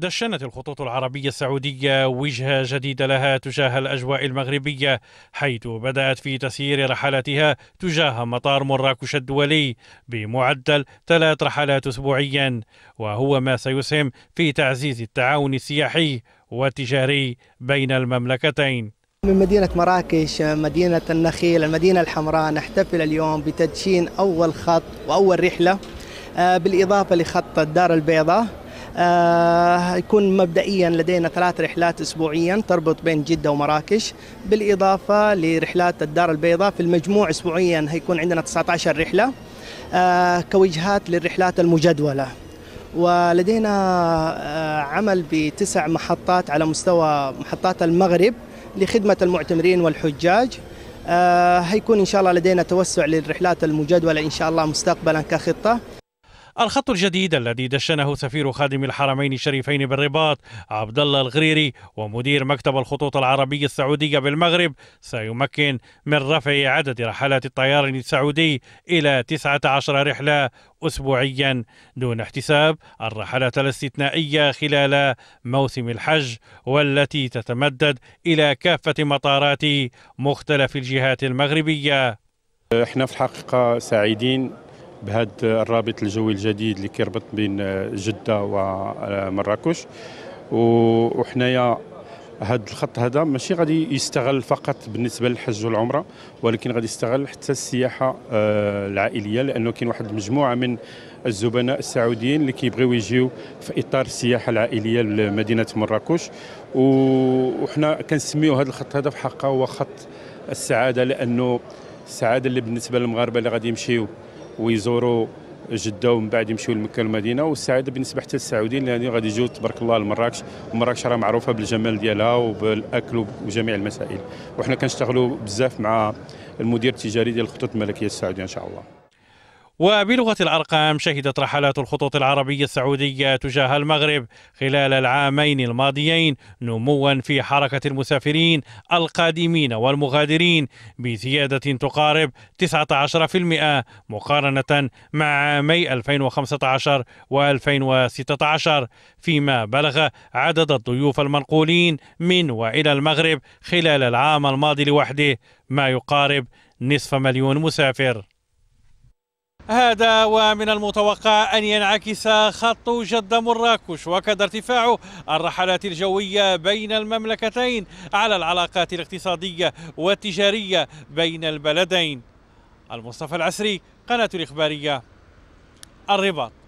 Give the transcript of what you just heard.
دشنت الخطوط العربية السعودية وجهة جديدة لها تجاه الأجواء المغربية حيث بدأت في تسيير رحلاتها تجاه مطار مراكش الدولي بمعدل ثلاث رحلات أسبوعيا وهو ما سيسهم في تعزيز التعاون السياحي والتجاري بين المملكتين من مدينة مراكش مدينة النخيل المدينة الحمراء نحتفل اليوم بتدشين أول خط وأول رحلة آه، بالإضافة لخط الدار البيضاء آه، يكون مبدئيا لدينا ثلاث رحلات اسبوعيا تربط بين جده ومراكش بالاضافه لرحلات الدار البيضاء في المجموع اسبوعيا هيكون عندنا 19 رحله آه، كوجهات للرحلات المجدوله ولدينا آه، عمل بتسع محطات على مستوى محطات المغرب لخدمه المعتمرين والحجاج هيكون ان شاء الله لدينا توسع للرحلات المجدوله ان شاء الله مستقبلا كخطه الخط الجديد الذي دشنه سفير خادم الحرمين الشريفين بالرباط عبد الله الغريري ومدير مكتب الخطوط العربية السعودية بالمغرب سيمكن من رفع عدد رحلات الطيران السعودي إلى 19 رحلة أسبوعيا دون احتساب الرحلات الاستثنائية خلال موسم الحج والتي تتمدد إلى كافة مطارات مختلف الجهات المغربية احنا في الحقيقة سعيدين بهذا الرابط الجوي الجديد اللي كيربط بين آه، جده ومراكش آه، وحنايا هذا الخط هذا ماشي غادي يستغل فقط بالنسبه للحج والعمره ولكن غادي يستغل حتى السياحه آه، العائليه لانه كاين واحد المجموعه من الزبناء السعوديين اللي كيبغيو يجيو في اطار السياحه العائليه لمدينه مراكش وحنا كنسميو هذا الخط هذا في حقه هو خط السعاده لانه السعاده اللي بالنسبه للمغاربه اللي غادي يمشيو ويزوروا جده ومن بعد يمشيو لمكه المدينه والسعاده بالنسبه حتى للسعوديين لان غادي يجيو تبارك الله لمراكش ومراكش راه معروفه بالجمال ديالها وبالاكل وجميع المسائل وحنا كنشتغلوا بزاف مع المدير التجاري ديال الخطوط الملكيه السعوديه ان شاء الله وبلغة الأرقام شهدت رحلات الخطوط العربية السعودية تجاه المغرب خلال العامين الماضيين نموا في حركة المسافرين القادمين والمغادرين بزيادة تقارب 19% مقارنة مع عامي 2015 و2016 فيما بلغ عدد الضيوف المنقولين من وإلى المغرب خلال العام الماضي لوحده ما يقارب نصف مليون مسافر هذا ومن المتوقع أن ينعكس خط جدة مراكش وكذا ارتفاع الرحلات الجوية بين المملكتين على العلاقات الاقتصادية والتجارية بين البلدين المصطفى العسري قناة الإخبارية الرباط